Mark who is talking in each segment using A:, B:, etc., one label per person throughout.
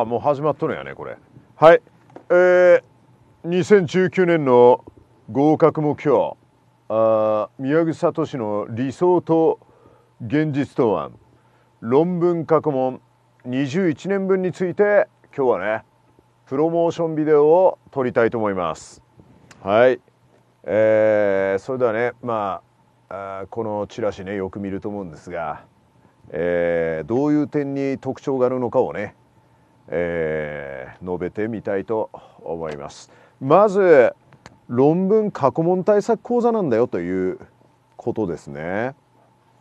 A: あもう始まっとるんやねこれはいえー、2019年の合格目標あ宮口聡の理想と現実とは論文過去問21年分について今日はねプロモーションビデオを撮りたいと思いますはいえー、それではねまああこのチラシねよく見ると思うんですが、えー、どういう点に特徴があるのかをねえー、述べてみたいと思います。まず論文過去問対策講座なんだよということですね。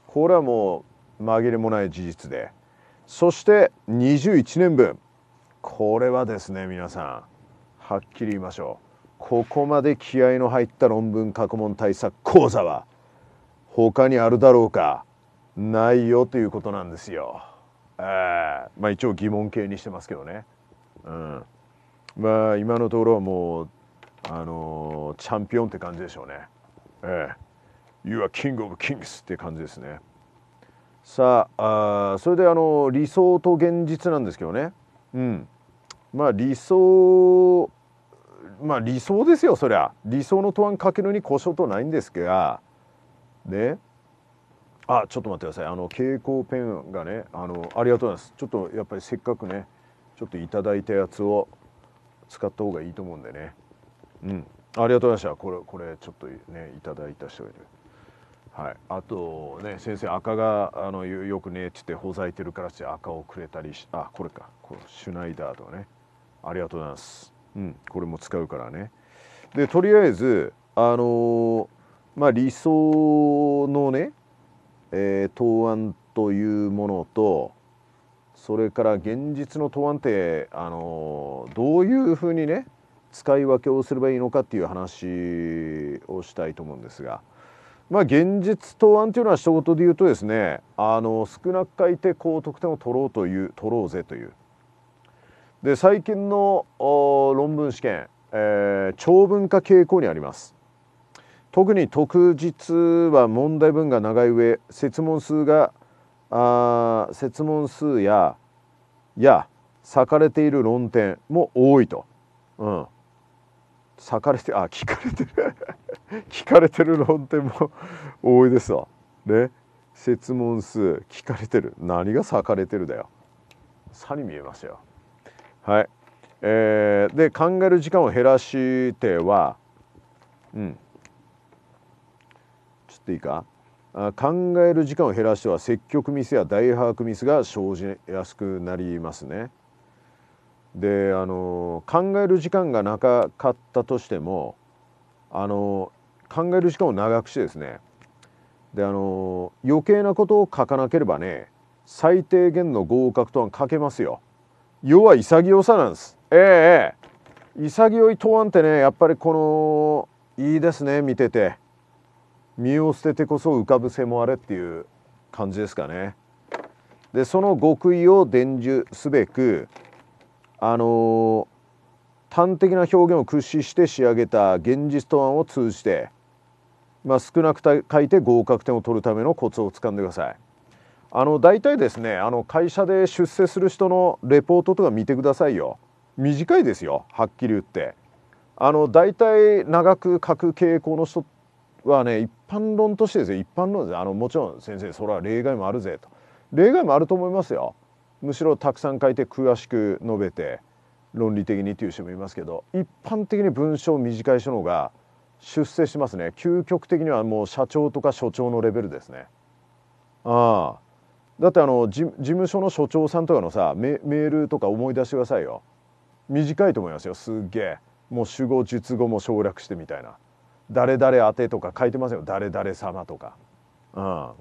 A: これはもう紛れもない事実でそして21年分これはですね皆さんはっきり言いましょうここまで気合の入った論文過去問対策講座は他にあるだろうかないよということなんですよ。えー、まあ一応疑問形にしてますけどね、うん、まあ今のところはもうあのー、チャンピオンって感じでしょうね、ええー、You are king of kings って感じですねさああそれであのー、理想と現実なんですけどねうんまあ理想まあ理想ですよそりゃ理想の答案かけるに故障とないんですがねあちょっと待ってくださいあの蛍光ペンがねあのありがとうございますちょっとやっぱりせっかくねちょっといただいたやつを使った方がいいと思うんでねうんありがとうございましたこれこれちょっとねいただいた人がいるはい、あとね先生赤があのよくねっつってほざいてるからって赤をくれたりしあこれかこのシュナイダーとかねありがとうございます、うん、これも使うからねでとりあえずあのー、まあ理想のねえー、答案というものとそれから現実の答案って、あのどういうふうにね使い分けをすればいいのかっていう話をしたいと思うんですが。まあ、現実答案というのは仕事で言うとですねあの少なく書いて高得点を取ろうという取ろうぜというで最近の論文試験、えー、長文化傾向にあります特に特日は問題文が長い上設問数があ設問数やや裂かれている論点も多いと、うん、裂かれてあ聞かれてる 聞かれてる論点も多いですわね設問数聞かれてる何が裂かれてるだよ差に見えますよはいえー、で考える時間を減らしてはうんっていいか考える時間を減らしては積極ミスや大把握ミスが生じやすくなりますね。であの考える時間がなかったとしてもあの考える時間を長くしてですねであの余計なことを書かなければね最低限の合格答案書けますよ。要は潔さなんです。ええ潔い答案ってねやっぱりこのいいですね見てて。身を捨ててこそ浮かぶせもあれっていう感じですかね。でその極意を伝授すべくあのー、端的な表現を駆使して仕上げた現実答案を通じて、まあ、少なく書いて合格点を取るためのコツをつかんでください。あの大体ですねあの会社で出世する人のレポートとか見てくださいよ短いですよはっきり言ってあの大体長く書く傾向の人はね一般論としてですよ一般論ですあのもちろん先生それは例外もあるぜと例外もあると思いますよむしろたくさん書いて詳しく述べて論理的にという人もいますけど一般的に文章短い人の方が出世しますね究極的にはもう社長とか所長のレベルですねああだってあの事務所の所長さんとかのさメールとか思い出してくださいよ短いと思いますよすっげえもう主語述語も省略してみたいな誰々宛てとか書いてますよ誰々様とか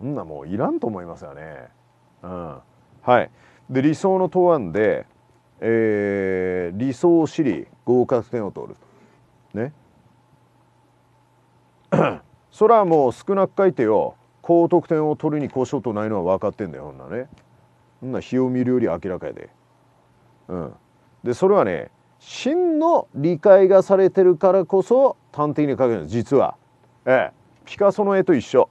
A: うんなもういらんと思いますよねうんはいで理想の答案で、えー、理想を知り合格点を取るね それはもう少なく書いてよ高得点を取りに越交うとないのは分かってんだよほんなねほんな日を見るより明らかやでうんでそれはね真の理解がされてるからこそ端的に描けるんです実は、ええ、ピカソの絵と一緒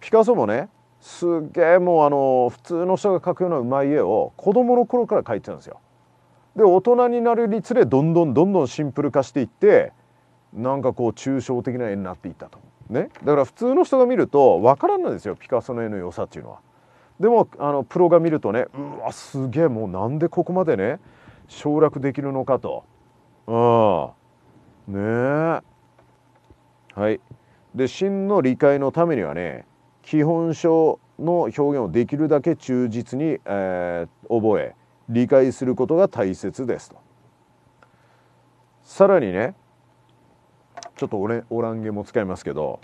A: ピカソもねすげえもうあの普通の人が描くようなうまい絵を子供の頃から描いてたんですよ。で大人になるにつれどんどんどんどんシンプル化していってなんかこう抽象的な絵になっていったと。ね、だから普通の人が見ると分からないですよピカソの絵の良さっていうのは。でもあのプロが見るとねうわすげえもうなんでここまでね省略できるのかと。うん、ねえはい、で真の理解のためにはね基本書の表現をできるだけ忠実に、えー、覚え理解することが大切ですと。さらにねちょっとオオランゲも使いますけど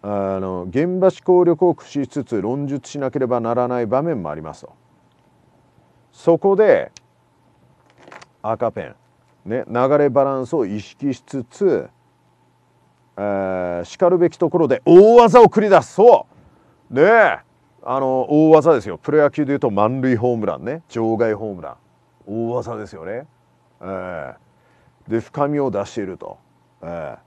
A: あの現場思考力を駆使しつつ論述しなければならない場面もありますと。そこで赤ペン、ね、流れバランスを意識しつつえー、しかるべきところで大技を繰り出すそうねえあの大技ですよプロ野球でいうと満塁ホームランね場外ホームラン大技ですよね、えー、で深みを出していると、えー、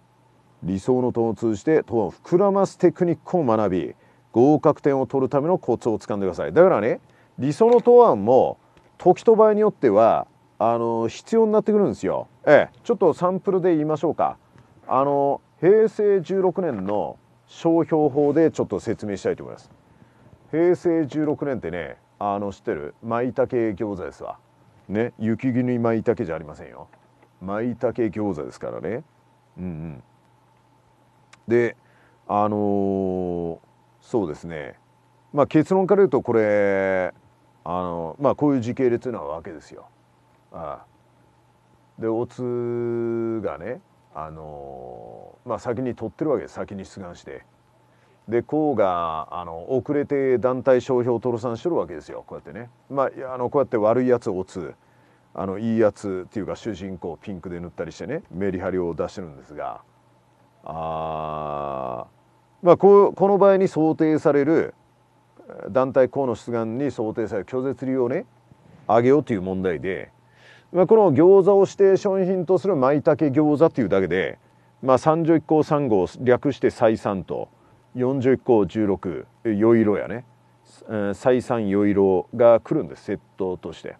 A: 理想の案を通じてトを膨らますテクニックを学び合格点を取るためのコツをつかんでくださいだからね理想の答案も時と場合によってはあの必要になってくるんですよ。ええ、ちょっとサンプルで言いましょうか。あの平成16年の商標法でちょっと説明したいと思います平成16年ってねあの知ってる舞茸餃子ですわね雪国舞茸じゃありませんよ舞茸餃子ですからねうんうんであのー、そうですねまあ結論から言うとこれあのまあこういう時系列なわけですよああでおつがねあのまあ、先に取ってるわけです先に出願してでこうがあの遅れて団体商標さんしとるわけですよこうやってね、まあ、あのこうやって悪いやつを打つあのいいやつっていうか主人公ピンクで塗ったりしてねメリハリを出してるんですがあ、まあ、ここの場合に想定される団体公の出願に想定される拒絶理由をね上げようという問題でまあ、この餃子を指定商品とする舞茸餃子というだけで、まあ、31項3号略して再三と41項16よいろやね再三よいろが来るんですセットとして。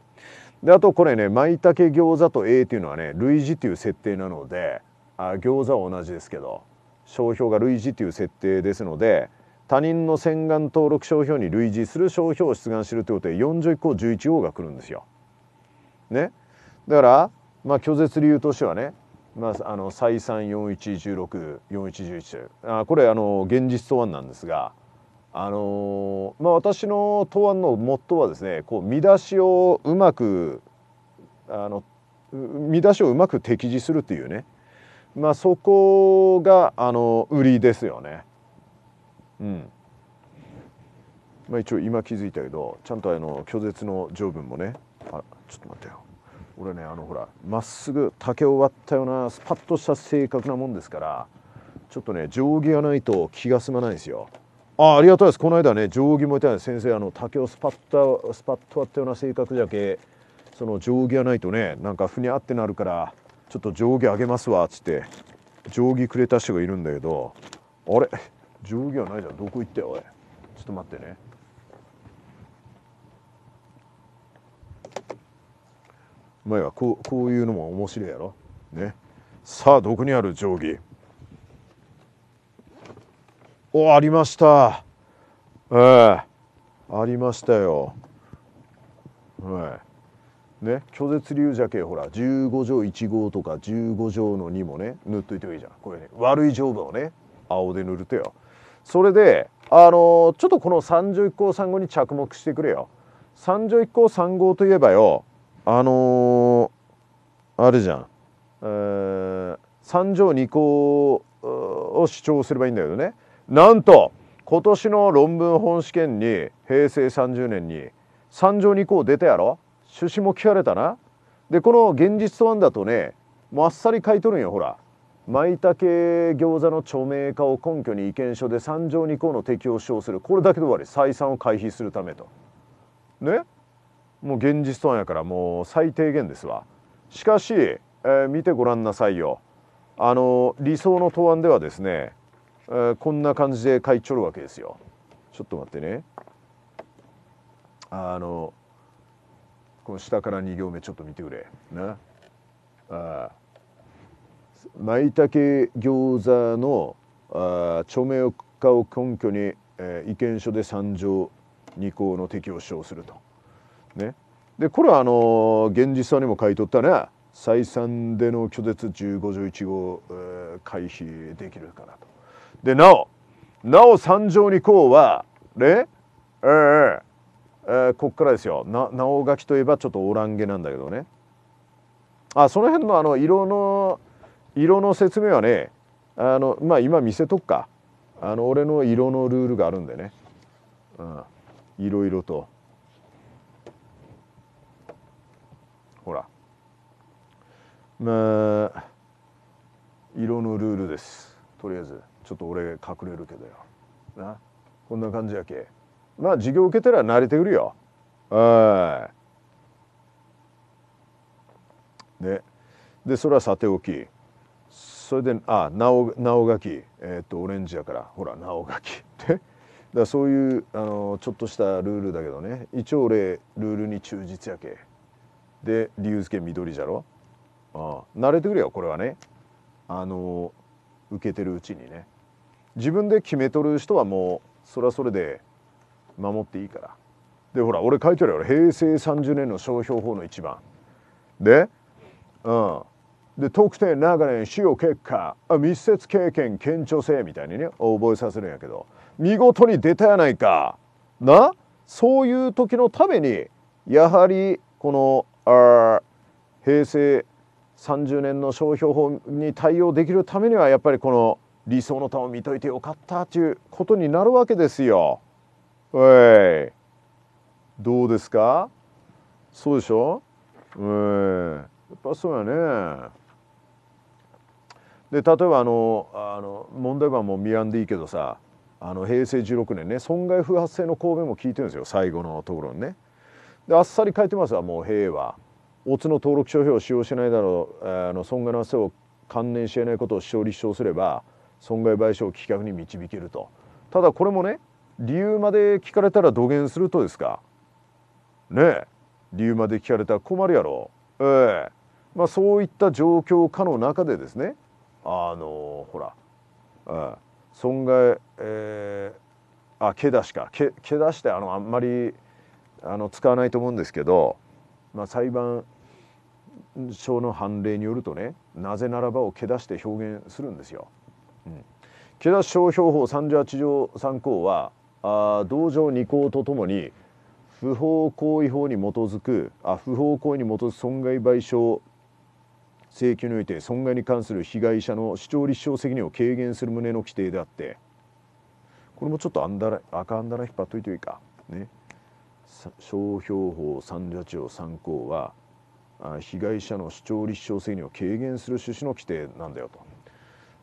A: であとこれね舞茸餃子と A というのはね類似という設定なのであ餃子は同じですけど商標が類似という設定ですので他人の洗顔登録商標に類似する商標を出願するということで41項11号が来るんですよ。ね。だからまあ拒絶理由としてはねまあ、あの再三41164111あこれあの現実答案なんですが、あのまあ、私の答案のモットーはですねこう見出しをうまくあの見出しをうまく適時するというね、まあ、そこがあの売りですよね。うんまあ、一応今気づいたけどちゃんとあの拒絶の条文もねあちょっと待ってよ俺ねあのほらまっすぐ竹を割ったようなスパッとした性格なもんですからちょっとね定規がないと気が済まないんですよあありがたいですこの間ね定規もいたんで先生あの竹をスパッとスパッと割ったような性格じゃけその定規がないとねなんかふにゃってなるからちょっと定規あげますわっつって定規くれた人がいるんだけどあれ定規はないじゃんどこ行ったよおいちょっと待ってねまあ、こうこういうのも面白いやろねさあどこにある定規おありましたええー、ありましたよはい、ね拒絶流けほら15条1号とか15条の2もね塗っといてもいいじゃんこれね悪い条文をね青で塗るとよそれであのー、ちょっとこの三条一項三号に着目してくれよ三条一項三号といえばよあのー、あれじゃん、三3条2項を主張すればいいんだけどねなんと今年の論文本試験に平成30年に3条2項出たやろ趣旨も聞かれたなでこの現実と案だとねもうあっさり書いとるんよほら舞茸餃子の著名化を根拠に意見書で3条2項の適用を主張するこれだけで終わり採算を回避するためとねもう現実はやからもう最低限ですわしかし、えー、見てごらんなさいよあの理想の答案ではですね、えー、こんな感じで書いちょるわけですよちょっと待ってねあのこの下から2行目ちょっと見てくれなあまいたけ餃子のあ著名化を根拠に、えー、意見書で三条2項の適用を主するとね、でこれはあの現実さにも書いとったね採算での拒絶15条1号、えー、回避できるかなと。でなおなお三条2項はねえー、えー、こっからですよななお書きといえばちょっとオランゲなんだけどねあその辺のあの色の色の説明はねあのまあ今見せとくかあの俺の色のルールがあるんでね、うん、いろいろと。ほらまあ色のルールですとりあえずちょっと俺隠れるけどよなこんな感じやけまあ授業受けたら慣れてくるよはいででそれはさておきそれであなおなおがき、えー、っとオレンジやからほらなおがきってだそういうあのちょっとしたルールだけどね一応俺ルールに忠実やけで龍介緑じゃろああ慣れてくれよこれはねあの受けてるうちにね自分で決めとる人はもうそれはそれで守っていいからでほら俺書いてるよ平成30年の商標法の一番でうんで特定長年使用結果あ密接経験顕著性みたいにね覚えさせるんやけど見事に出たやないかなそういう時のためにやはりこのあ平成30年の商標法に対応できるためにはやっぱりこの理想の玉を見といてよかったということになるわけですよ。えいどうですかそうでしょえー、やっぱそうやね。で例えばあのあの問題はもう見やんでいいけどさあの平成16年ね損害不発性の公弁も聞いてるんですよ最後のところにね。であっさり書いてますわもう兵は。オツの登録商標を使用しないだろう、あの損害の汗を関連しえないことを主張立証すれば損害賠償を棄却に導けるとただこれもね理由まで聞かれたら土下するとですかねえ理由まで聞かれたら困るやろええー、まあ、そういった状況下の中でですねあのー、ほら、えー、損害、えー、あけだしかけけだしてあのあんまりあの使わないと思うんですけど、まあ、裁判所の判例によるとねなぜならばをけ出して表現するんですよ。うん、蹴出商標法38条3項はあ同条2項とともに不法行為法に基づくあ不法行為に基づく損害賠償請求において損害に関する被害者の主張立証責任を軽減する旨の規定であってこれもちょっとアンダラ赤アンダラ引っ張っといていいかね商標法三条条3項は被害者の主張立証制限を軽減する趣旨の規定なんだよと。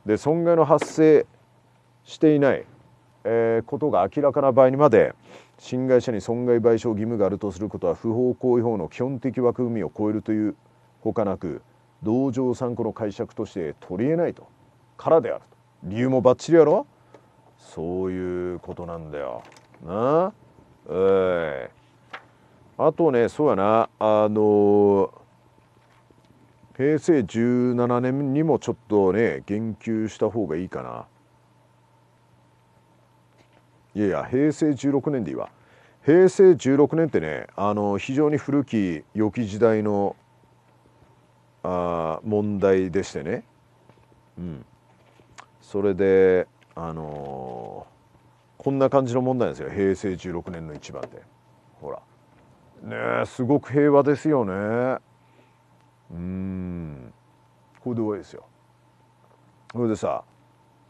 A: で損害の発生していない、えー、ことが明らかな場合にまで侵害者に損害賠償義務があるとすることは不法行為法の基本的枠組みを超えるというほかなく同情参考の解釈として取りえないとからであると理由もばっちりやろそういうことなんだよなあえー、あとねそうやなあの平成17年にもちょっとね言及した方がいいかないやいや平成16年でいいわ平成16年ってねあの非常に古き良き時代のあ問題でしてね、うん、それであのーこんな感じの問題ですよ平成16年の一番でほらねえすごく平和ですよねうんこれで終わりですよそれでさ、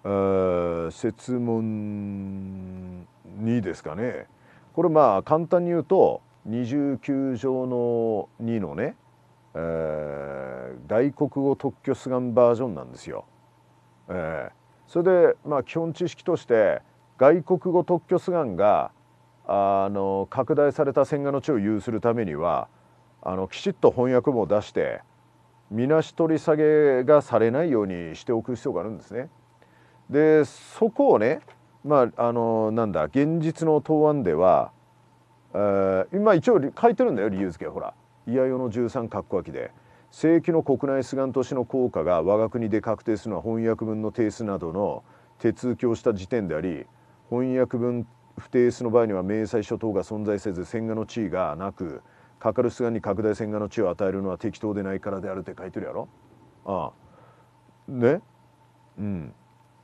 A: え説問2ですかねこれまあ簡単に言うと29条の2のね、えー、外国語特許出願バージョンなんですよ。えー、それでまあ基本知識として外国語特許出願があの拡大された千賀の地を有するためにはあのきちっと翻訳も出してみなし取り下げがされないようにしておく必要があるんですね。でそこをねまああのなんだ現実の答案では、えー、今一応書いてるんだよ理由付けほら「いやよの13括弧空きで」正規の国内出願都市の効果が我が国で確定するのは翻訳文の定数などの手続きをした時点であり翻訳文不定数の場合には明細書等が存在せず線画の地位がなくかかるすがに拡大線画の地位を与えるのは適当でないからであるって書いてるやろああねうん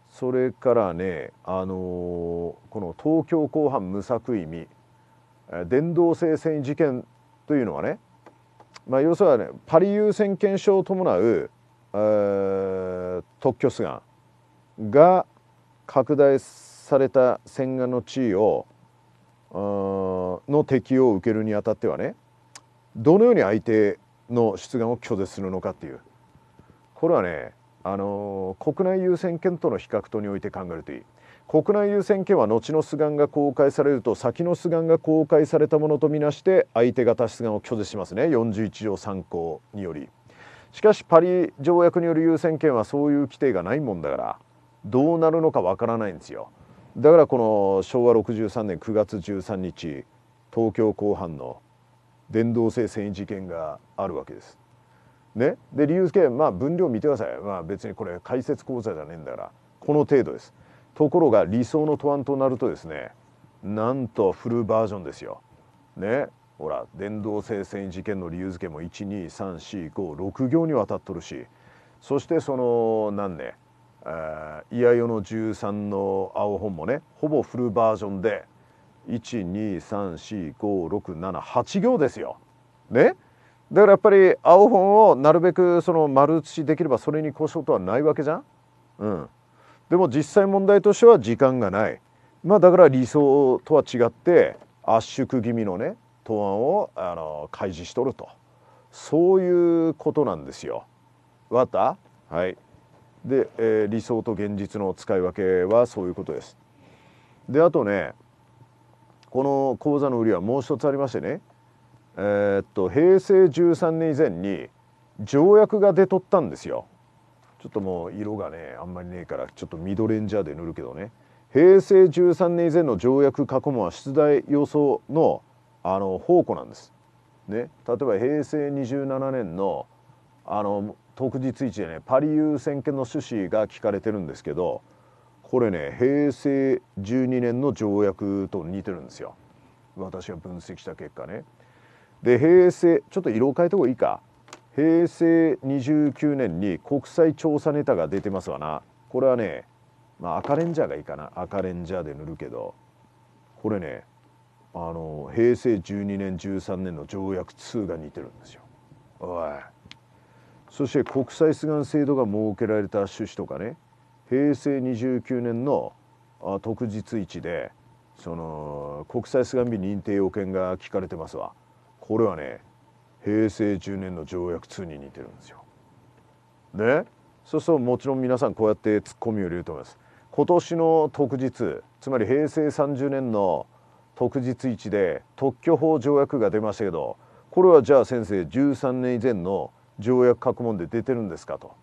A: それからねあのー、この東京公判無作為未伝道性繊維事件というのはね、まあ、要するに、ね、パリ優先権証を伴う、えー、特許出願が拡大すされた戦画の地位をの適用を受けるにあたってはねどのように相手の出願を拒絶するのかっていうこれはねあの国内優先権との比較とにおいて考えるといい国内優先権は後の出願が公開されると先の出願が公開されたものとみなして相手方出願を拒絶しますね41条参考によりしかしパリ条約による優先権はそういう規定がないもんだからどうなるのかわからないんですよだからこの昭和63年9月13日東京公判の電動性繊維事件があるわけです。ね、で理由付けまあ分量見てください、まあ、別にこれ解説講座じゃねえんだからこの程度です。ところが理想の答案となるとですねなんとフルバージョンですよ。ねほら電動性繊維事件の理由付けも12345 6行にわたっとるしそしてその何ねイヤヨの13の青本もねほぼフルバージョンで1234567行ですよ。ねだからやっぱり青本をなるべくその丸写しできればそれに越しことはないわけじゃん。うん、でも実際問題としては時間がない。まあだから理想とは違って圧縮気味のね答案をあの開示しとるとそういうことなんですよ。わかったはい。で、えー、理想と現実の使い分けはそういうことです。であとねこの講座の売りはもう一つありましてねえー、っと平成13年以前に条約が出とったんですよ。ちょっともう色がねあんまりねえからちょっとミドレンジャーで塗るけどね平成13年以前の条約過去問は出題予想のあの宝庫なんです。ね、例えば平成27年のあの特日一でねパリ優先権の趣旨が聞かれてるんですけどこれね平成12年の条約と似てるんですよ私が分析した結果ね。で平成ちょっと色を変えた方がいいか平成29年に国際調査ネタが出てますわなこれはね、まあ、赤レンジャーがいいかな赤レンジャーで塗るけどこれねあの平成12年13年の条約2が似てるんですよ。おいそして国際出願制度が設けられた趣旨とかね平成29年の特日一でその国際出願日認定要件が聞かれてますわこれはね平成10年の条約2に似てるんですよ。でそうするともちろん皆さんこうやってツッコミを入れると思います。今年の特日つまり平成30年の特日一で特許法条約が出ましたけどこれはじゃあ先生13年以前の条約書くもんで出てるんですかと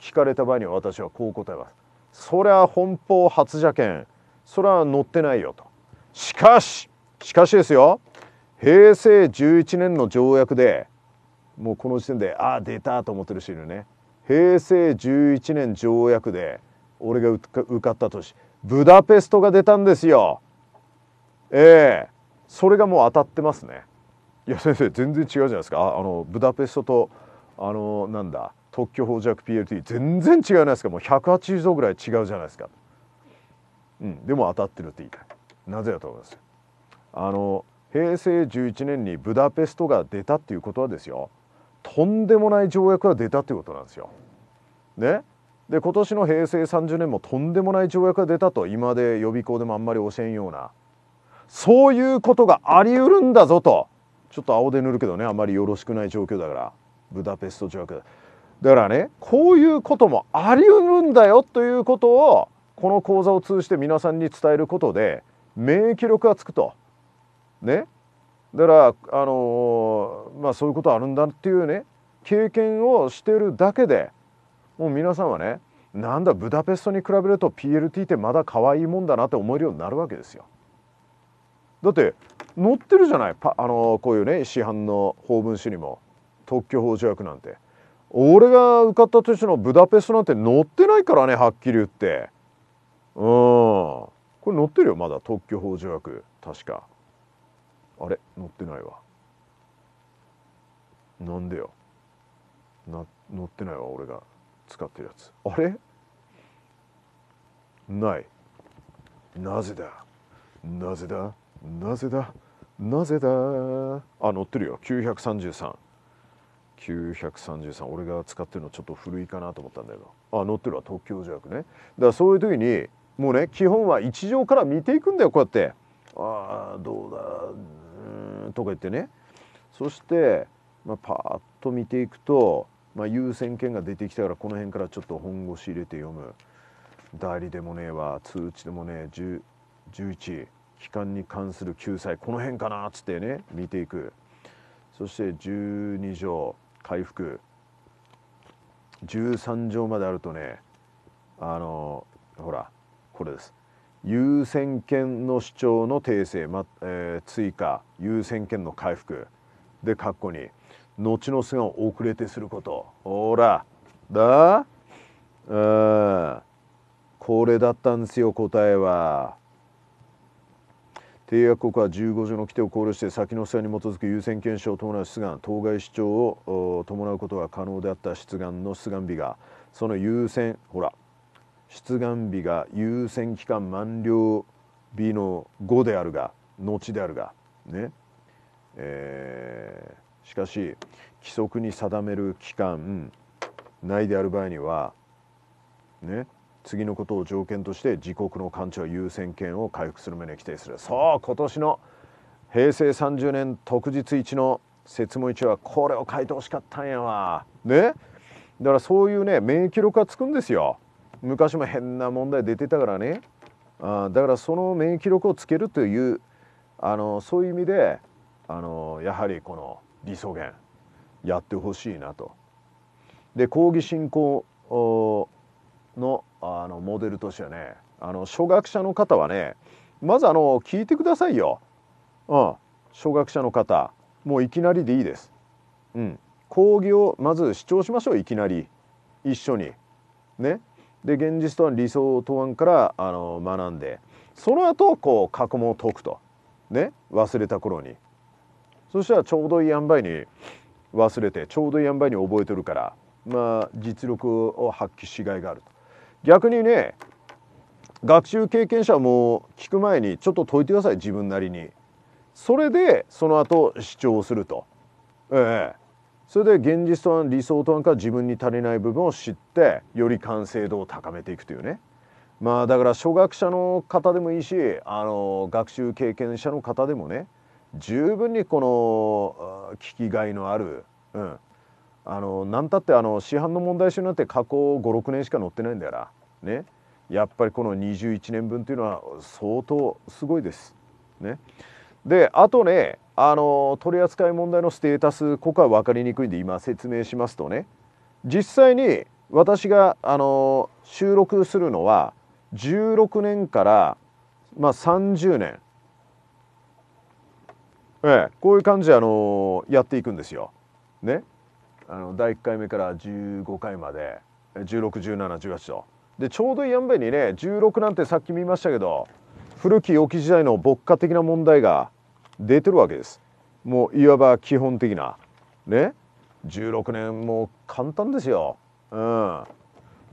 A: 聞かれた場合には私はこう答えますそりゃ本邦初じゃけんそれは載ってないよとしかししかしですよ平成11年の条約でもうこの時点でああ出たと思ってる人いるね平成11年条約で俺が受かった年ブダペストが出たんですよええそれがもう当たってますねいや先生全然違うじゃないですかあのブダペストとあのなんだ特許法弱 PLT 全然違いないですかもう180度ぐらい違うじゃないですか、うん、でも当たってるって言いたいなぜだと思いますあの平成11年にブダペストが出たっていうことはですよとんでもない条約が出たっていうことなんですよ。ねで今年の平成30年もとんでもない条約が出たと今で予備校でもあんまり教えんようなそういうことがありうるんだぞとちょっと青で塗るけどねあんまりよろしくない状況だからブダペスト条約だからねこういうこともありうるんだよということをこの講座を通じて皆さんに伝えることで免疫力がつくと。ね、だからあのー、まあそういうことあるんだっていうね経験をしてるだけでもう皆さんはねなんだブダペストに比べると PLT ってまだ可愛いもんだなって思えるようになるわけですよ。だって載ってるじゃないあのー、こういうね市販の法文誌にも。特許法条約なんて俺が受かった年のブダペストなんて載ってないからねはっきり言ってうんこれ載ってるよまだ特許法条約確かあれ載ってないわなんでよな載ってないわ俺が使ってるやつあれないなぜだなぜだなぜだなぜだあ載ってるよ933 933俺が使ってるのちょっと古いかなと思ったんだけどあ乗ってるわ特許条約ねだからそういう時にもうね基本は一条から見ていくんだよこうやってああどうだうんとか言ってねそして、まあ、パーッと見ていくと、まあ、優先権が出てきたからこの辺からちょっと本腰入れて読む代理でもねえわ通知でもねえ11期間に関する救済この辺かなっつってね見ていくそして12条回復13条まであるとねあのほらこれです優先権の主張の訂正、まえー、追加優先権の回復で括弧に後の菅を遅れてすることほらだうんこれだったんですよ答えは。締約国は15条の規定を考慮して先の際に基づく優先検証を伴う出願当該主張を伴うことが可能であった出願の出願日がその優先ほら出願日が優先期間満了日の後であるが後であるがねえー、しかし規則に定める期間内である場合にはね次のことを条件として自国の官庁優先権を回復する旨に規定するそう今年の平成30年特日一の説問一はこれを書いてほしかったんやわねだからそういうね免疫力がつくんですよ昔も変な問題出てたからねあだからその免疫力をつけるというあのそういう意味であのやはりこの理想源やってほしいなと。で抗議進行のあのモデルとしてはねあの初学者の方はねまずあの聞いてくださいよ、うん、初学者の方もういきなりでいいです、うん、講義をまず視聴しましょういきなり一緒にねで現実とは理想答案からあの学んでその後こう過去問を解くとね忘れた頃にそしたらちょうどいい塩梅に忘れてちょうどいい塩梅に覚えてるからまあ実力を発揮しがいがあると逆にね学習経験者も聞く前にちょっと解いてください自分なりに。それでその後主張をすると。ええそれで現実とは理想とはか自分に足りない部分を知ってより完成度を高めていくというねまあだから初学者の方でもいいしあの学習経験者の方でもね十分にこの聞きがいのある、うん、あの何たってあの市販の問題集なんて過去56年しか載ってないんだよな。ね、やっぱりこの21年分というのは相当すごいです。ね、であとねあの取扱問題のステータスここは分かりにくいんで今説明しますとね実際に私があの収録するのは16年から、まあ、30年、ええ、こういう感じであのやっていくんですよ。ね、あの第1回目から15回まで161718とでちょうどやんべにね16なんてさっき見ましたけど古き良き時代の牧歌的な問題が出てるわけですもういわば基本的なね16年も簡単ですようん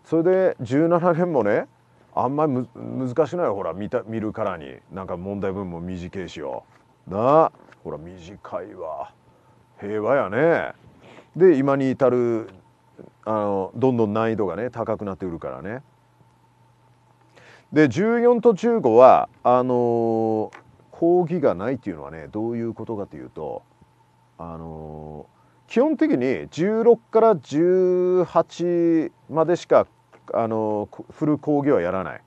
A: それで17年もねあんまり難しくないほら見た見るからになんか問題文も短いしよなあほら短いわ平和やねで今に至るあのどんどん難易度がね高くなってくるからね。で14と15はあの講義がないっていうのはねどういうことかというとあの基本的に16から18までしかあのフル講義はやらない。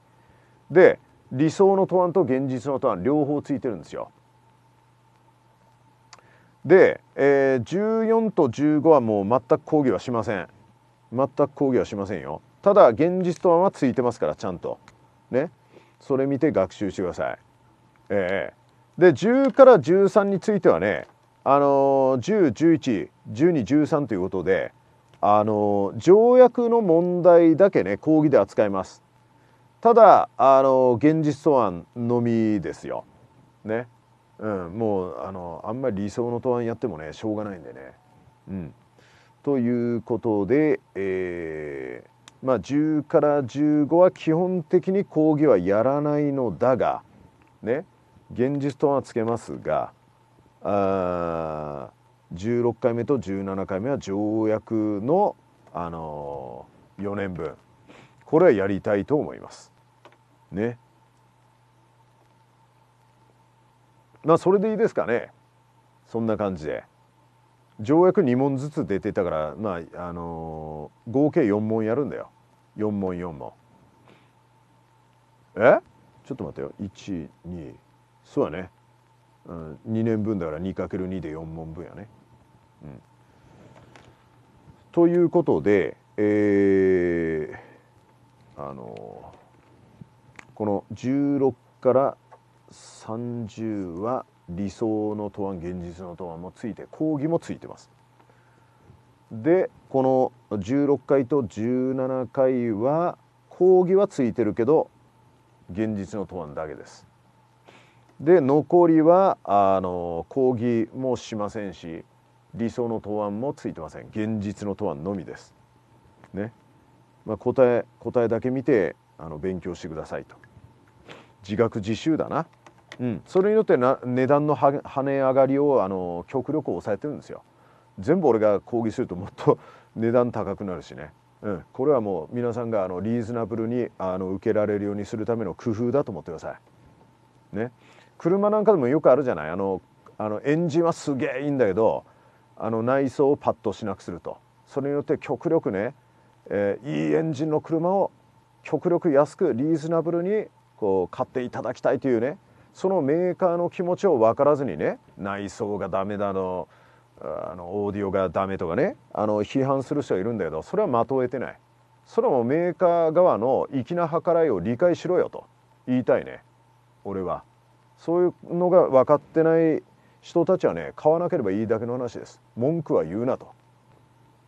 A: で理想の答案と現実の答案両方ついてるんですよ。で、えー、14と15はもう全く抗議はしません全く抗議はしませんよただ現実とはついてますからちゃんとねそれ見て学習してくださいええー、で10から13についてはねあのー、10111213ということであのー、条約の問題だけね講義で扱いますただあの現実と案のみですよねうん、もうあのあんまり理想の答案やってもねしょうがないんでね。うん、ということで、えー、まあ、10から15は基本的に講義はやらないのだがね現実とはつけますがあ16回目と17回目は条約の、あのー、4年分これはやりたいと思います。ね。まあそれでいいですかねそんな感じで条約2問ずつ出てたからまああのー、合計4問やるんだよ4問4問えちょっと待ってよ12そうだね、うん、2年分だから 2×2 で4問分やね、うん、ということでえー、あのー、この16から30は理想の答案現実の答案もついて講義もついてますでこの16回と17回は講義はついてるけど現実の答案だけですで残りはあの講義もしませんし理想の答案もついてません現実の答案のみですね、まあ、答え答えだけ見てあの勉強してくださいと自学自習だな、うん、それによってな値段の跳ね上がりをあの極力抑えてるんですよ全部俺が抗議するともっと 値段高くなるしね、うん、これはもう皆さんがあのリーズナブルにあの受けられるようにするための工夫だと思ってください。ね、車なんかでもよくあるじゃないあのあのエンジンはすげえいいんだけどあの内装をパッとしなくするとそれによって極力ね、えー、いいエンジンの車を極力安くリーズナブルにこう買っていただきたいというねそのメーカーの気持ちを分からずにね内装がダメだのあのオーディオがダメとかねあの批判する人はいるんだけどそれはまとえてないそれはもうメーカー側の粋な計らいを理解しろよと言いたいね俺はそういうのが分かってない人たちはね買わなければいいだけの話です文句は言うなと。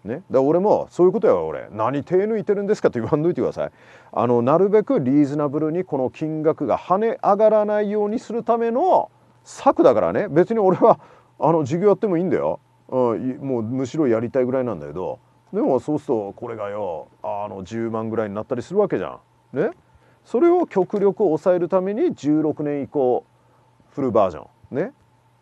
A: ね、だ俺もそういうことや俺何手抜いてるんですかって言わんといてくださいあのなるべくリーズナブルにこの金額が跳ね上がらないようにするための策だからね別に俺はあの授業やってもいいんだよ、うん、もうむしろやりたいぐらいなんだけどでもそうするとこれがよあの10万ぐらいになったりするわけじゃん。ねそれを極力抑えるために16年以降フルバージョンね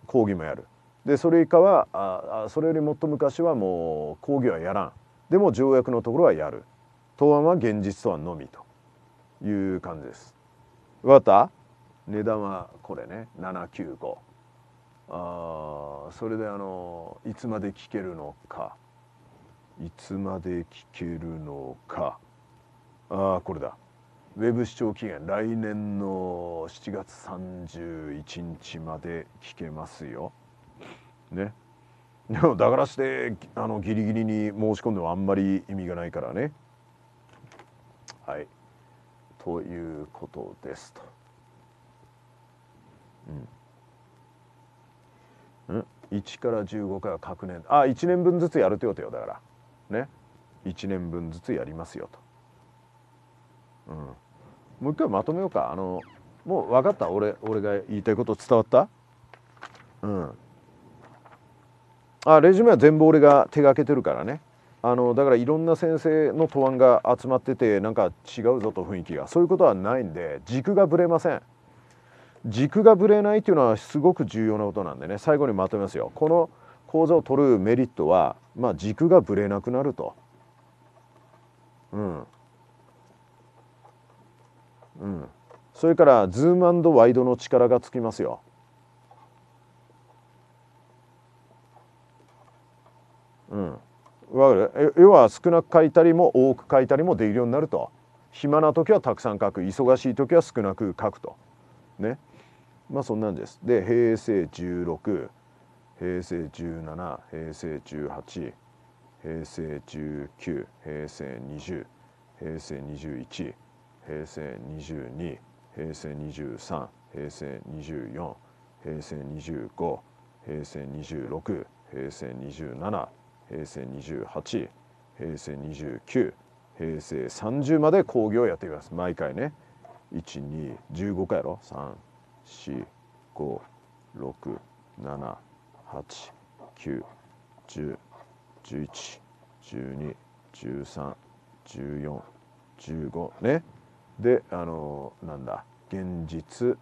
A: 講義もやるでそれ以下はあそれよりもっと昔はもう抗議はやらんでも条約のところはやる答案は現実答案のみという感じです。わかった値段はこれね795あそれであのいつまで聞けるのかいつまで聞けるのかあこれだウェブ視聴期限来年の7月31日まで聞けますよ。ねでもだからしてあのギリギリに申し込んでもあんまり意味がないからねはいということですとうんん1から15回は各年あ1年分ずつやるってことよだからね1年分ずつやりますよと、うん、もう一回まとめようかあのもう分かった俺俺が言いたいこと伝わったうんあレジュメは全部俺が手がけてるからねあのだからいろんな先生の答案が集まっててなんか違うぞと雰囲気がそういうことはないんで軸がぶれません軸がぶれないっていうのはすごく重要なことなんでね最後にまとめますよこの講座を取るメリットは、まあ、軸がぶれなくなると。うん、うん、それからズームワイドの力がつきますよ。うん、分かる要は少なく書いたりも多く書いたりもできるようになると暇な時はたくさん書く忙しい時は少なく書くとねまあそんなんですで平成16平成17平成18平成19平成20平成21平成22平成23平成24平成25平成26平成27平成28平成29平成30まで講義をやっています毎回ね1215回やろ3456789101112131415ねであのなんだ現実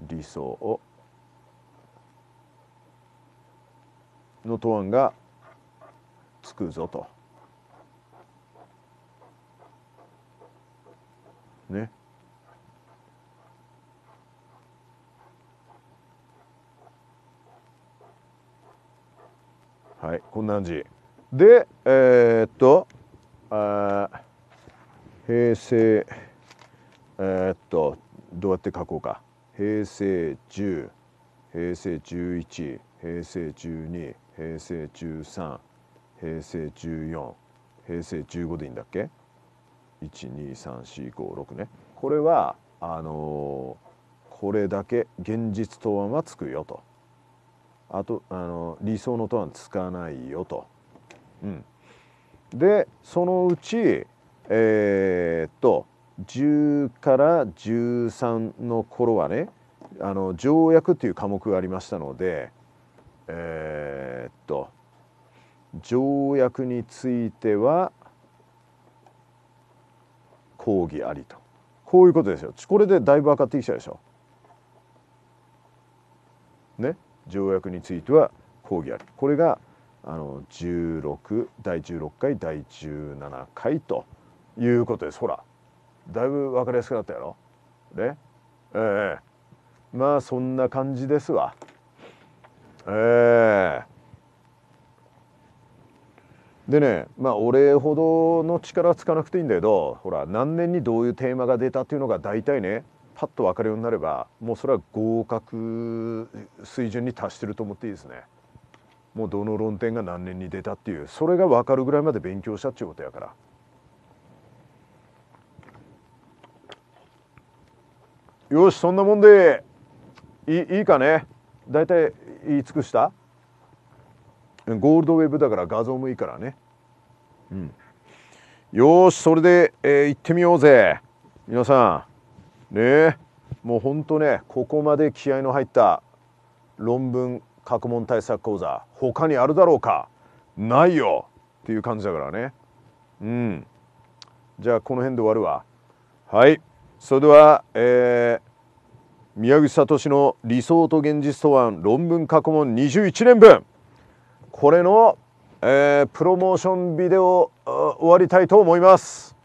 A: 理想をの答案がつくぞと。ね。はい、こんな感じ。で、えー、っと、あ平成、えー、っと、どうやって書こうか。平成10、平成11、平成12、平成13平成14平成15でいいんだっけ12345ねこれはあのー、これだけ現実答案はつくよとあとあのー、理想の答案つかないよと。うん、でそのうちえー、っと10から13の頃はねあの条約という科目がありましたのでえー、っと条約については抗議ありとこういうことですよこれでだいぶ分かってきたでしょ。ね条約については抗議ありこれがあの16第16回第17回ということですほらだいぶ分かりやすくなったやろ。ねええー、まあそんな感じですわ。えー、でねまあ俺ほどの力はつかなくていいんだけどほら何年にどういうテーマが出たっていうのが大体ねパッと分かるようになればもうそれは合格水準に達してると思っていいですね。もうどの論点が何年に出たっていうそれが分かるぐらいまで勉強したっちゅうことやから。よしそんなもんでいいいかね大体言い尽くしたゴールドウェブだから画像もいいからねうんよしそれで、えー、行ってみようぜ皆さんねもうほんとねここまで気合の入った論文過問対策講座他にあるだろうかないよっていう感じだからねうんじゃあこの辺で終わるわはいそれではえー宮口聡の理想と現実とは論文過去問21年分これの、えー、プロモーションビデオ終わりたいと思います。